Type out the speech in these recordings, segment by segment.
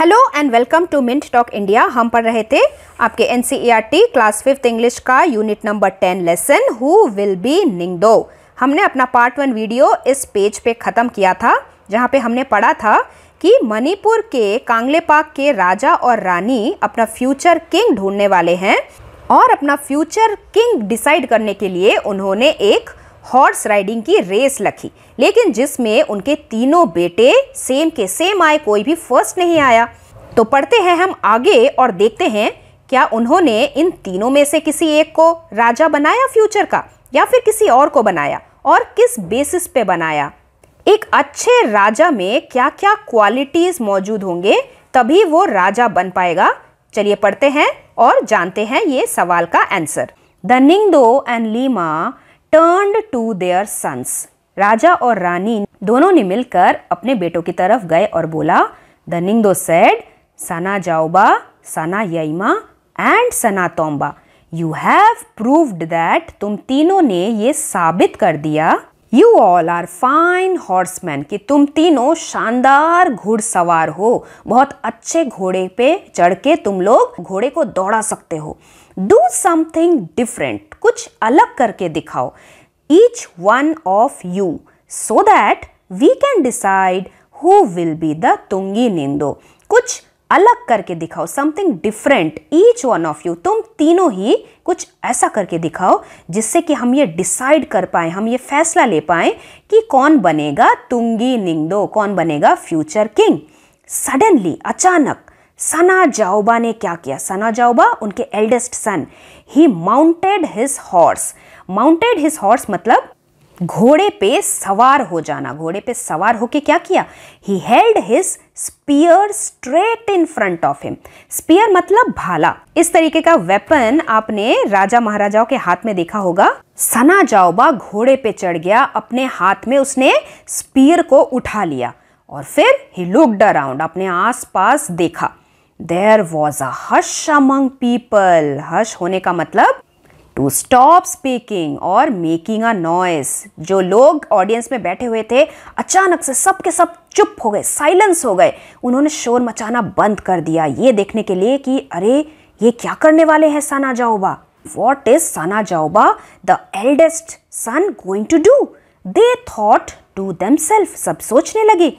Hello and welcome to Mint Talk India हम पढ़ रहे थे आपके एन क्लास फिफ्थ इंग्लिश का unit number ten lesson who will be Ningthou हमने अपना पार्ट वन वीडियो इस पेज पे ख़त्म किया था जहाँ पे हमने पढ़ा था कि मणिपुर के कांगलेपाक के राजा और रानी अपना फ्यूचर किंग ढूंढने वाले हैं और अपना फ्यूचर किंग डिसाइड करने के लिए उन्होंने एक हॉर्स राइडिंग की रेस लखी लेकिन जिसमें उनके तीनों बेटे सेम के सेम आए कोई भी फर्स्ट नहीं आया तो पढ़ते हैं हम आगे और देखते हैं क्या उन्होंने इन तीनों में से किसी एक को राजा बनाया फ्यूचर का या फिर किसी और को बनाया और किस बेसिस पे बनाया एक अच्छे राजा में क्या क्या क्वालिटीज मौजूद होंगे तभी वो राजा बन पाएगा चलिए पढ़ते हैं और जानते हैं ये सवाल का आंसर द दो and Leima turn to their sons राजा और रानी दोनों ने मिलकर अपने बेटों की तरफ गए और बोला the Ningthou said Sana Jaoba Sana Yaima and Sana Tomba you have proved that तुम तीनों ने ये साबित कर दिया you all are fine horsemen कि तुम तीनों शानदार घुड़सवार हो बहुत अच्छे घोड़े पे चढ़ के तुम लोग घोड़े को दौड़ा सकते हो डू समथिंग डिफरेंट कुछ अलग करके दिखाओ each one of you so that we can decide who will be the तुंगी nindo कुछ अलग करके दिखाओ something different each one of you तुम तीनों ही कुछ ऐसा करके दिखाओ जिससे कि हम ये डिसाइड कर पाए हम ये फैसला ले पाए कि कौन बनेगा तुंगी निंगदो कौन बनेगा फ्यूचर किंग सडनली अचानक सना जाओबा ने क्या किया सना जाओबा उनके eldest son he mounted his horse mounted his horse मतलब घोड़े पे सवार हो जाना घोड़े पे सवार होके क्या किया he held his spear straight in front of him spear मतलब भाला इस तरीके का वेपन आपने राजा महाराजाओं के हाथ में देखा होगा सना जाओबा घोड़े पे चढ़ गया अपने हाथ में उसने स्पीयर को उठा लिया और फिर ही लुकड अराउंड अपने आसपास देखा there was a hush among people hush होने का मतलब टू स्टॉप स्पीकिंग और मेकिंग अ नॉइस जो लोग ऑडियंस में बैठे हुए थे अचानक से सब के सब चुप हो गए साइलेंस हो गए उन्होंने शोर मचाना बंद कर दिया ये देखने के लिए कि अरे ये क्या करने वाले हैं Sana Jaoba what is Sana Jaoba the eldest son going to do they thought to them self सब सोचने लगे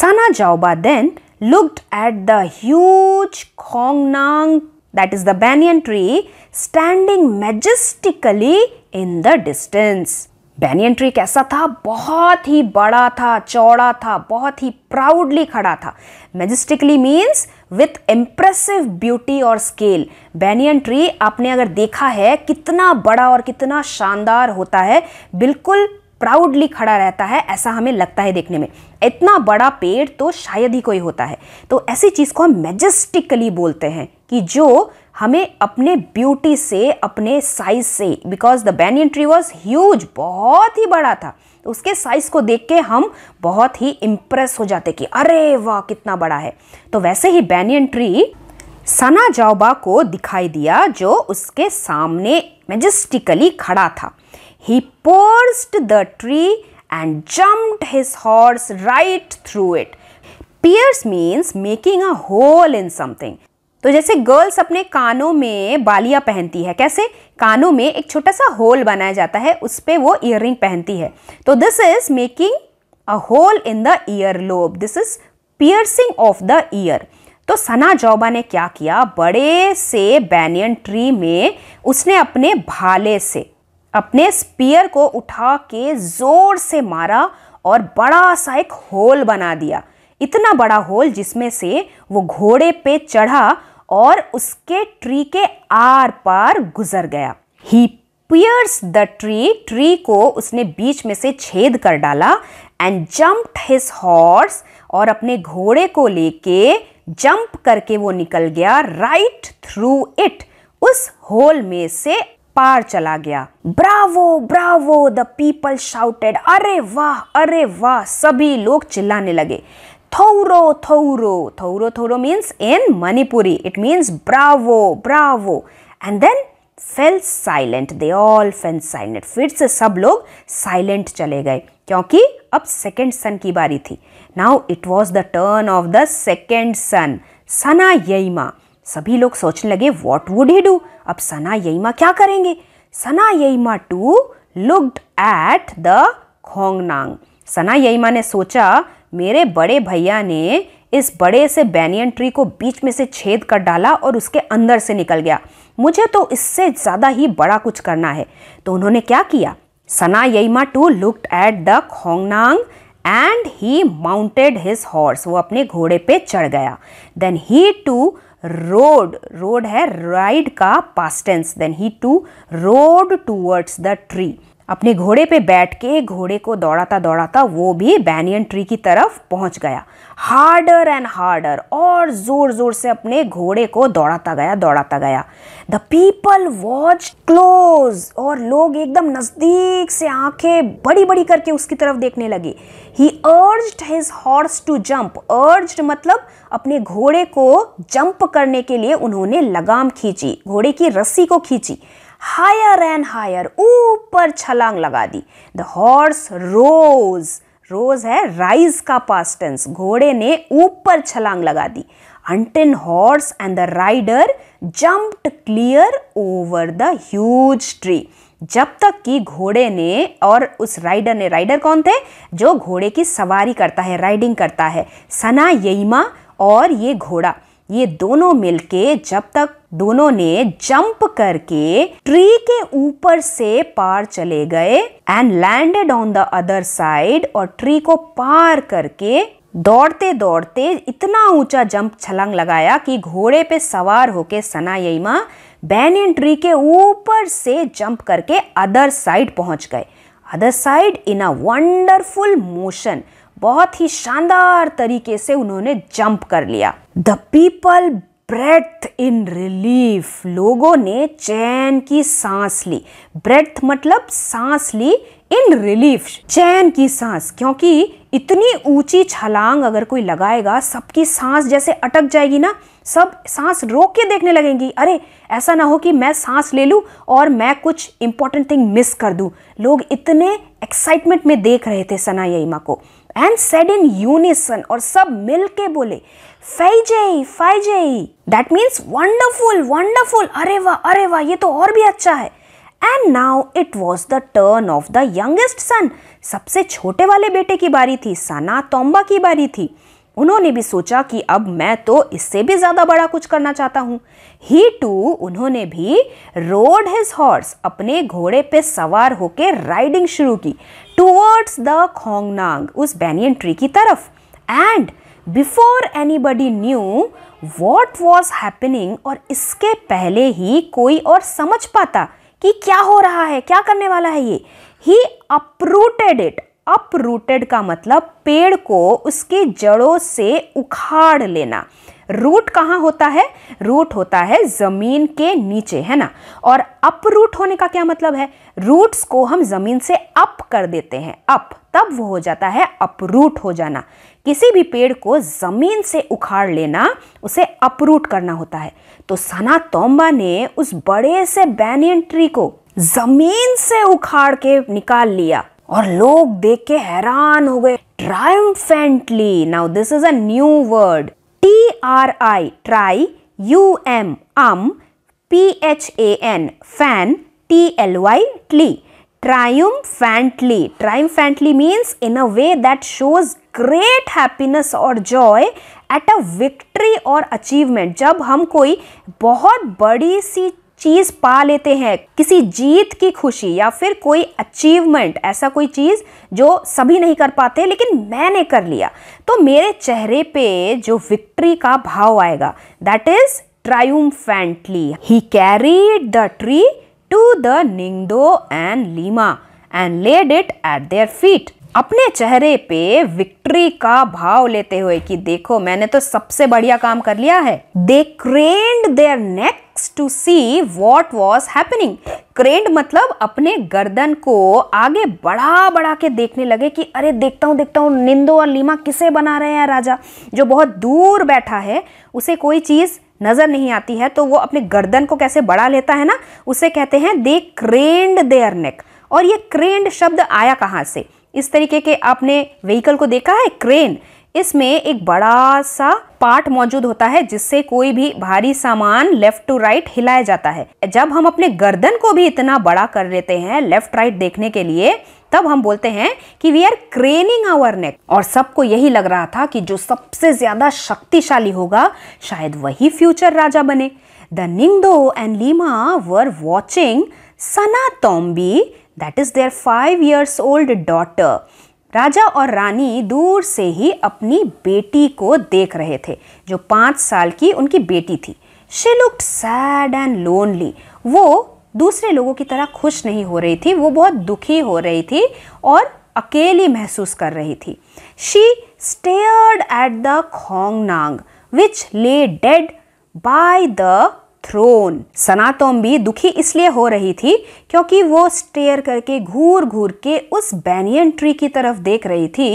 Sana Jaoba then looked at the huge khongnang that is the banyan tree standing majestically in the distance. Banyan tree कैसा था बहुत ही बड़ा था चौड़ा था बहुत ही प्राउडली खड़ा था majestically means with impressive beauty और स्केल बैनियन ट्री आपने अगर देखा है कितना बड़ा और कितना शानदार होता है बिल्कुल प्राउडली खड़ा रहता है ऐसा हमें लगता है देखने में इतना बड़ा पेड़ तो शायद ही कोई होता है तो ऐसी चीज़ को हम मेजेस्टिकली बोलते हैं कि जो हमें अपने ब्यूटी से अपने साइज से because the banyan tree was huge बहुत ही बड़ा था तो उसके साइज को देख के हम बहुत ही इम्प्रेस हो जाते कि अरे वाह कितना बड़ा है तो वैसे ही बैनियन ट्री सना जाओबा को दिखाई दिया जो उसके सामने मेजेस्टिकली खड़ा था He pierced the tree and jumped his horse right through it. Pierce means making a hole in something. तो जैसे गर्ल्स अपने कानों में बालियां पहनती है कैसे कानों में एक छोटा सा होल बनाया जाता है उस पर वो इयर पहनती है तो this is making a hole in the ear lobe this is piercing of the ear तो सना जौबा ने क्या किया बड़े से बैनियन ट्री में उसने अपने भाले से अपने स्पीयर को उठा के ज़ोर से मारा और बड़ा सा एक होल बना दिया इतना बड़ा होल जिसमें से वो घोड़े पे चढ़ा और उसके ट्री के आर पार गुजर गया he pierce the tree tree को उसने बीच में से छेद कर डाला एंड जम्प हिज हॉर्स और अपने घोड़े को लेके जंप करके वो निकल गया राइट थ्रू इट उस होल में से पार चला गया bravo bravo the people shouted अरे वाह अरे वाह सभी लोग चिल्लाने लगे thouro thouro thouro thouro means in Manipuri it means bravo bravo and then fell silent they all fell silent फिर से सब लोग साइलेंट चले गए क्योंकि अब सेकेंड सन की बारी थी now it was the turn of the second son Sana Yaima सभी लोग सोचने लगे वॉट वुड ही डू अब सना यईमा क्या करेंगे Sana Yaima too looked at the khongnang Sana Yaima ने सोचा मेरे बड़े भैया ने इस बड़े से बैनियन ट्री को बीच में से छेद कर डाला और उसके अंदर से निकल गया मुझे तो इससे ज़्यादा ही बड़ा कुछ करना है तो उन्होंने क्या किया Sana Yaima too looked at the khongnang and he mounted his horse वो अपने घोड़े पे चढ़ गया then he too rode rode है राइड का past tense then he too rode towards the tree अपने घोड़े पे बैठ के घोड़े को दौड़ाता दौड़ाता वो भी बैनियन ट्री की तरफ पहुंच गया हार्डर एंड हार्डर और जोर जोर से अपने घोड़े को दौड़ाता गया दौड़ाता गया द पीपल वॉच क्लोज और लोग एकदम नज़दीक से आंखें बड़ी बड़ी करके उसकी तरफ देखने लगे he urged his horse to jump urged मतलब अपने घोड़े को जंप करने के लिए उन्होंने लगाम खींची घोड़े की रस्सी को खींची हायर एंड हायर ऊपर छलांग लगा दी द हॉर्स रोज रोज है राइज का पास्टेंस घोड़े ने ऊपर छलांग लगा दी and then horse and the rider jumped clear over the huge tree जब तक कि घोड़े ने और उस राइडर ने राइडर कौन थे जो घोड़े की सवारी करता है राइडिंग करता है सना यईमा और ये घोड़ा ये दोनों मिलके जब तक दोनों ने जंप करके ट्री के ऊपर से पार चले गए and landed on the other side और ट्री को पार करके दौड़ते दौड़ते इतना ऊंचा जंप छलांग लगाया कि घोड़े पे सवार होके सना बैन बैनियन ट्री के ऊपर से जंप करके अदर साइड पहुंच गए other side in a wonderful motion बहुत ही शानदार तरीके से उन्होंने जंप कर लिया the people breath in relief लोगों ने चैन की सांस ली ब्रेथ मतलब सांस ली इन रिलीफ चैन की सांस क्योंकि इतनी ऊंची छलांग अगर कोई लगाएगा सबकी सांस जैसे अटक जाएगी ना सब सांस रोक के देखने लगेंगी अरे ऐसा ना हो कि मैं सांस ले लूं और मैं कुछ इंपॉर्टेंट थिंग मिस कर दूं लोग इतने एक्साइटमेंट में देख रहे थे सना यमा को एंड सेड इन यूनिसन और सब मिल के बोले phajei phajei that means wonderful wonderful अरे वाह अरे वाह ये तो और भी अच्छा है and now it was the turn of the youngest son सबसे छोटे वाले बेटे की बारी थी सना तोम्बा की बारी थी उन्होंने भी सोचा कि अब मैं तो इससे भी ज़्यादा बड़ा कुछ करना चाहता हूँ ही टू उन्होंने भी रोड हिज हॉर्स अपने घोड़े पे सवार होकर राइडिंग शुरू की टूवर्ड्स द खोंगनांग उस बैनियन ट्री की तरफ and before anybody knew what was happening और इसके पहले ही कोई और समझ पाता कि क्या हो रहा है क्या करने वाला है ये ही अपरूटेड इट अपरूटेड का मतलब पेड़ को उसके जड़ों से उखाड़ लेना रूट कहाँ होता है रूट होता है ज़मीन के नीचे है ना और अप रूट होने का क्या मतलब है रूट्स को हम ज़मीन से अप कर देते हैं अप तब वो हो जाता है अपरूट हो जाना किसी भी पेड़ को ज़मीन से उखाड़ लेना उसे अपरूट करना होता है तो सना तोम्बा ने उस बड़े से बैनियन ट्री को ज़मीन से उखाड़ के निकाल लिया और लोग देख के हैरान हो गए triumphantly now this is a new word T R I tri U M um P H A N phan T L Y tly tly triumphantly means in a way that shows great happiness और joy at a victory और achievement जब हम कोई बहुत बड़ी सी चीज़ पा लेते हैं किसी जीत की खुशी या फिर कोई अचीवमेंट ऐसा कोई चीज़ जो सभी नहीं कर पाते लेकिन मैंने कर लिया तो मेरे चेहरे पे जो विक्ट्री का भाव आएगा that is phantly he carried the tree to the Ningthou and Leima and laid it at their feet अपने चेहरे पे विक्ट्री का भाव लेते हुए कि देखो मैंने तो सबसे बढ़िया काम कर लिया है they craned their necks to see what was happening craned मतलब अपने गर्दन को आगे बढ़ा बढ़ा के देखने लगे कि अरे देखता हूँ देखता हूँ निंदो और लीमा किसे बना रहे हैं राजा जो बहुत दूर बैठा है उसे कोई चीज़ नज़र नहीं आती है तो वो अपने गर्दन को कैसे बढ़ा लेता है ना उसे कहते हैं दे क्रेंड देयर नेक और ये क्रेंड शब्द आया कहाँ से इस तरीके के आपने व्हीकल को देखा है क्रेन इसमें एक बड़ा सा पार्ट मौजूद होता है जिससे कोई भी भारी सामान लेफ्ट टू राइट हिलाया जाता है जब हम अपने गर्दन को भी इतना बड़ा कर लेते हैं लेफ्ट राइट देखने के लिए तब हम बोलते हैं कि we are craning our neck और सबको यही लग रहा था कि जो सबसे ज्यादा शक्तिशाली होगा शायद वही फ्यूचर राजा बने the Ningthou and Leima were watching Sana Tombi that is their five years old daughter राजा और रानी दूर से ही अपनी बेटी को देख रहे थे जो पाँच साल की उनकी बेटी थी she looked sad and lonely वो दूसरे लोगों की तरह खुश नहीं हो रही थी वो बहुत दुखी हो रही थी और अकेली महसूस कर रही थी she stared at the khong which lay dead by the throne Sanatom भी दुखी इसलिए हो रही थी क्योंकि वो स्टेयर करके घूर घूर के उस बैनियन ट्री की तरफ देख रही थी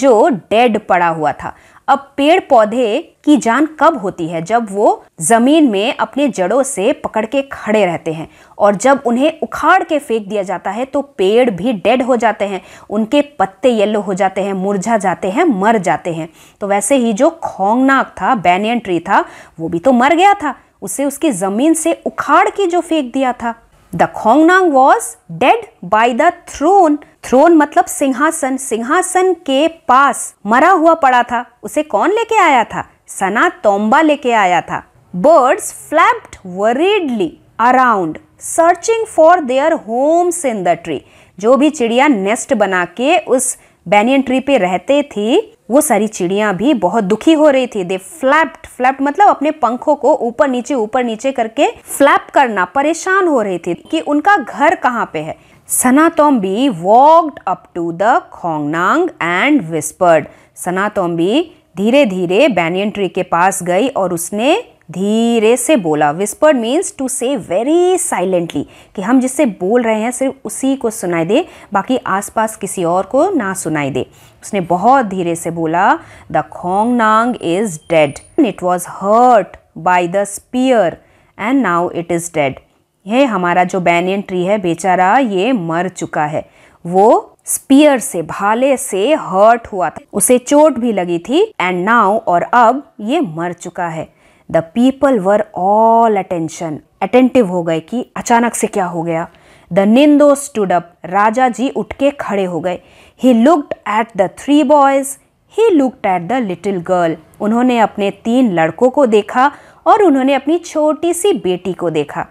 जो डेड पड़ा हुआ था अब पेड़ पौधे की जान कब होती है जब वो जमीन में अपने जड़ों से पकड़ के खड़े रहते हैं और जब उन्हें उखाड़ के फेंक दिया जाता है तो पेड़ भी डेड हो जाते हैं उनके पत्ते येलो हो जाते हैं मुरझा जाते हैं मर जाते हैं तो वैसे ही जो खोंगनाक था बैनियन ट्री था वो भी तो मर गया था उसे उसकी जमीन से उखाड़ के जो फेंक दिया था the khongnang was dead by the throne throne मतलब सिंहासन सिंहासन के पास मरा हुआ पड़ा था उसे कौन लेके आया था सना तोम्बा लेके आया था birds flapped worriedly around searching for their homes in the tree जो भी चिड़िया नेस्ट बना के उस बैनियन ट्री पे रहते थी वो सारी चिड़ियाँ भी बहुत दुखी हो रही थी दे फ्लैप्ड फ्लैप्ड मतलब अपने पंखों को ऊपर नीचे ऊपर नीचे करके फ्लैप करना परेशान हो रही थी कि उनका घर कहाँ पे है Sanatombi walked up to the khongnang and whispered Sanatombi धीरे धीरे बैनियन ट्री के पास गई और उसने धीरे से बोला whispered means to say very silently कि हम जिससे बोल रहे हैं सिर्फ उसी को सुनाई दे बाकी आसपास किसी और को ना सुनाई दे उसने बहुत धीरे से बोला the khong is dead it was hurt by the spear and now it is dead ये हमारा जो बैनियन ट्री है बेचारा ये मर चुका है वो स्पीयर से भाले से हर्ट हुआ था उसे चोट भी लगी थी एंड नाउ और अब ये मर चुका है the people were all attention attentive हो गए कि अचानक से क्या हो गया द निंदो स्टूडअप राजा जी उठ के खड़े हो गए he looked at the three boys he looked at the little girl उन्होंने अपने तीन लड़कों को देखा और उन्होंने अपनी छोटी सी बेटी को देखा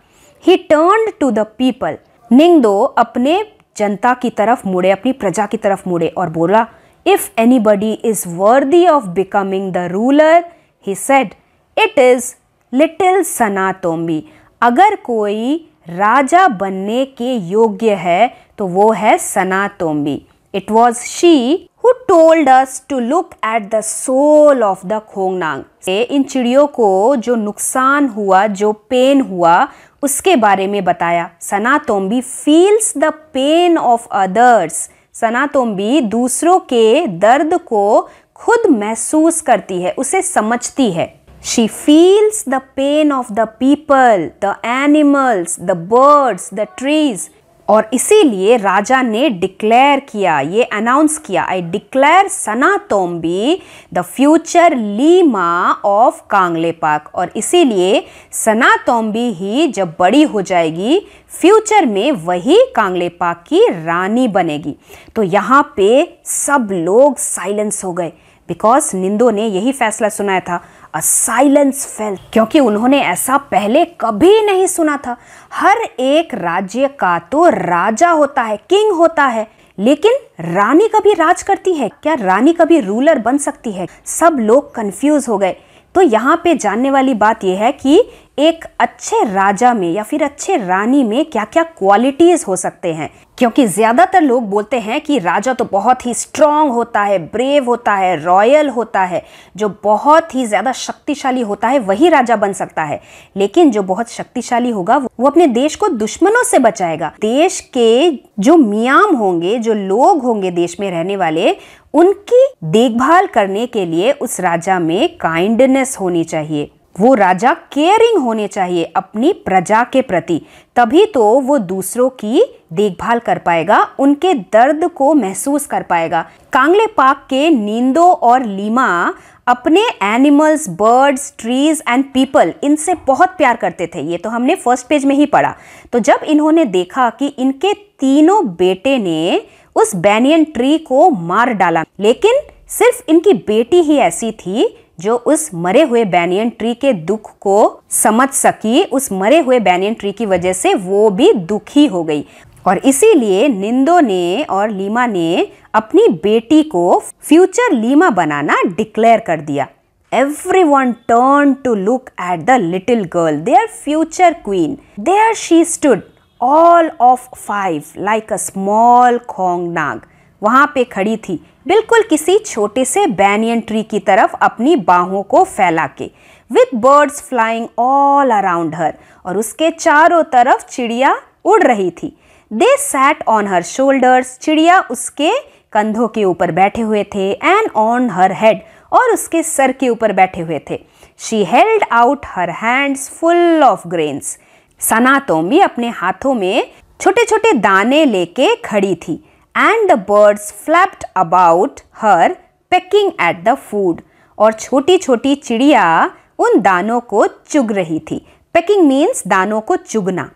he turn to the people Ningthou अपने जनता की तरफ मुड़े अपनी प्रजा की तरफ मुड़े और बोला if anybody is worthy of becoming the ruler he said it is little Sanatombi अगर कोई राजा बनने के योग्य है तो वो है Sanatombi it was she who told us to look at the soul of the khongnang से इन चिड़ियों को जो नुकसान हुआ जो पेन हुआ उसके बारे में बताया Sanatombi feels the pain of others Sanatombi दूसरों के दर्द को खुद महसूस करती है उसे समझती है She feels the pain of the people, the animals, the birds, the trees. और इसीलिए राजा ने डिक्लेयर किया ये अनाउंस किया I declare Sana Tombi the future Leima of Kangleipak और इसीलिए सना तोम्बी ही जब बड़ी हो जाएगी फ्यूचर में वही कांगले पार्क की रानी बनेगी तो यहाँ पे सब लोग साइलेंस हो गए बिकॉज निंदो ने यही फैसला सुनाया था साइलेंस फेल क्योंकि उन्होंने ऐसा पहले कभी नहीं सुना था हर एक राज्य का तो राजा होता है किंग होता है लेकिन रानी कभी राज करती है क्या रानी कभी रूलर बन सकती है सब लोग कंफ्यूज हो गए तो यहाँ पे जानने वाली बात यह है कि एक अच्छे राजा में या फिर अच्छे रानी में क्या क्या क्वालिटीज़ हो सकते हैं क्योंकि ज़्यादातर लोग बोलते हैं कि राजा तो बहुत ही स्ट्रांग होता है ब्रेव होता है रॉयल होता है जो बहुत ही ज़्यादा शक्तिशाली होता है वही राजा बन सकता है लेकिन जो बहुत शक्तिशाली होगा वो अपने देश को दुश्मनों से बचाएगा देश के जो मियाम होंगे जो लोग होंगे देश में रहने वाले उनकी देखभाल करने के लिए उस राजा में काइंडनेस होनी चाहिए वो राजा केयरिंग होने चाहिए अपनी प्रजा के प्रति तभी तो वो दूसरों की देखभाल कर पाएगा उनके दर्द को महसूस कर पाएगा कांगले पार्क के नींदो और लीमा अपने animals birds trees and people इनसे बहुत प्यार करते थे ये तो हमने फर्स्ट पेज में ही पढ़ा तो जब इन्होंने देखा कि इनके तीनों बेटे ने उस बैनियन ट्री को मार डाला लेकिन सिर्फ इनकी बेटी ही ऐसी थी जो उस मरे हुए बैनियन ट्री के दुख को समझ सकी उस मरे हुए बैनियन ट्री की वजह से वो भी दुखी हो गई और इसीलिए निंदो ने और लीमा ने अपनी बेटी को फ्यूचर लीमा बनाना डिक्लेयर कर दिया everyone turn to look at the little girl their future queen there she stood all of five like a small khongnang वहाँ पे खड़ी थी बिल्कुल किसी छोटे से बैनियन ट्री की तरफ अपनी बाहों को फैला के with birds flying all around her और उसके चारों तरफ चिड़िया उड़ रही थी they sat on her shoulders चिड़िया उसके कंधों के ऊपर बैठे हुए थे एंड ऑन हर हेड और उसके सर के ऊपर बैठे हुए थे she held out her hands full of grains Sanatombi अपने हाथों में छोटे छोटे दाने लेके खड़ी थी and the birds flapped about her pecking at the food और छोटी छोटी चिड़िया उन दानों को चुग रही थी पैकिंग मीन्स दानों को चुगना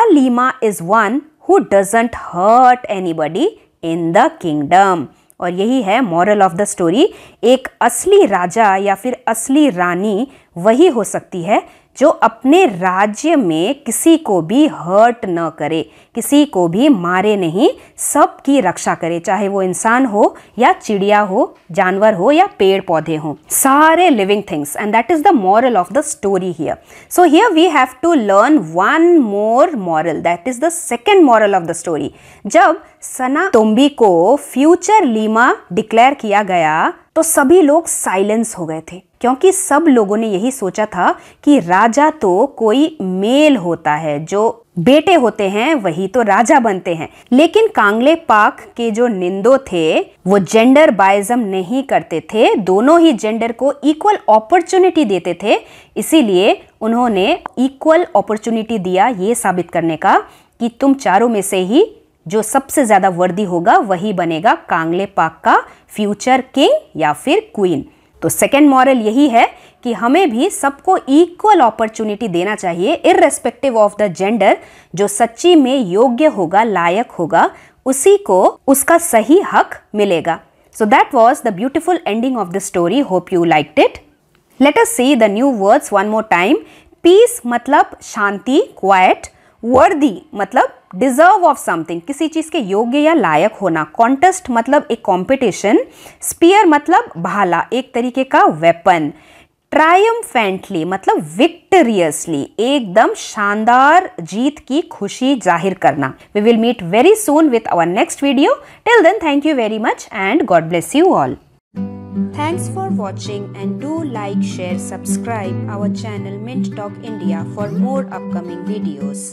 a leima is one who doesn't hurt anybody in the kingdom और यही है मॉरल ऑफ द स्टोरी एक असली राजा या फिर असली रानी वही हो सकती है जो अपने राज्य में किसी को भी हर्ट न करे किसी को भी मारे नहीं सब की रक्षा करे चाहे वो इंसान हो या चिड़िया हो जानवर हो या पेड़ पौधे हो सारे living things and that is the moral of the story here so here we have to learn one more moral that is the second moral of the story जब सना तुम्बी को फ्यूचर लीमा डिक्लेयर किया गया तो सभी लोग silence हो गए थे क्योंकि सब लोगों ने यही सोचा था कि राजा तो कोई मेल होता है जो बेटे होते हैं वही तो राजा बनते हैं लेकिन कांगले पाक के जो निंदो थे वो जेंडर बायजम नहीं करते थे दोनों ही जेंडर को इक्वल अपॉर्चुनिटी देते थे इसीलिए उन्होंने इक्वल अपॉर्चुनिटी दिया ये साबित करने का कि तुम चारों में से ही जो सबसे ज़्यादा वर्दी होगा वही बनेगा कांगले पाक का फ्यूचर किंग या फिर क्वीन तो सेकेंड मॉरल यही है कि हमें भी सबको इक्वल अपॉर्चुनिटी देना चाहिए इरेस्पेक्टिव ऑफ द जेंडर जो सच्ची में योग्य होगा लायक होगा उसी को उसका सही हक मिलेगा so that was the beautiful ending of the story hope you like it let us see the new words one more time peace मतलब शांति क्वाइट वर्दी मतलब डिजर्व ऑफ समथिंग किसी चीज़ के योग्य या लायक होना कॉन्टेस्ट मतलब एक कॉम्पिटिशन स्पीयर मतलब भाला एक तरीके का वेपन ट्रायम्फेंटली मतलब विक्टोरियसली एकदम शानदार जीत की खुशी जाहिर करना we will meet very soon with our next video till then thank you very much and God bless you all Thanks for watching and do like, share, subscribe our channel Mint Talk India for more upcoming videos.